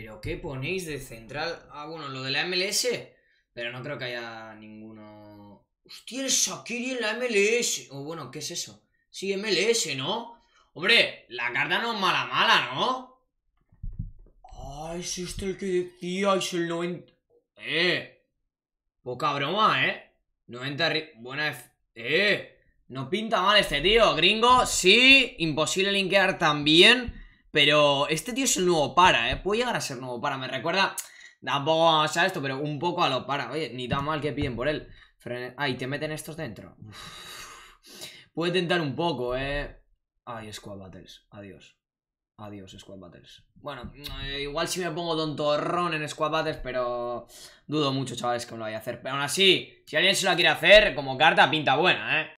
¿Pero qué ponéis de central? Ah, bueno, lo de la MLS. Pero no creo que haya ninguno... Hostia, el Sakiri en la MLS. O bueno, ¿qué es eso? Sí, MLS, ¿no? Hombre, la carta no es mala mala, ¿no? Ah, es este el que decía, el 90... Eh. Poca broma, ¿eh? 90... Buena... Eh. No pinta mal este tío, gringo. Sí, imposible linkear también. Pero este tío es el nuevo para, ¿eh? Puede llegar a ser nuevo para. Me recuerda, tampoco vamos a esto, pero un poco a lo para. Oye, ni tan mal que piden por él. Ay, te meten estos dentro. Puede tentar un poco, ¿eh? Ay, Squad Battles. Adiós. Adiós, Squad Battles. Bueno, eh, igual si me pongo tontorrón en Squad Battles, pero dudo mucho, chavales, que me lo vaya a hacer. Pero aún así, si alguien se lo quiere hacer, como carta, pinta buena, ¿eh?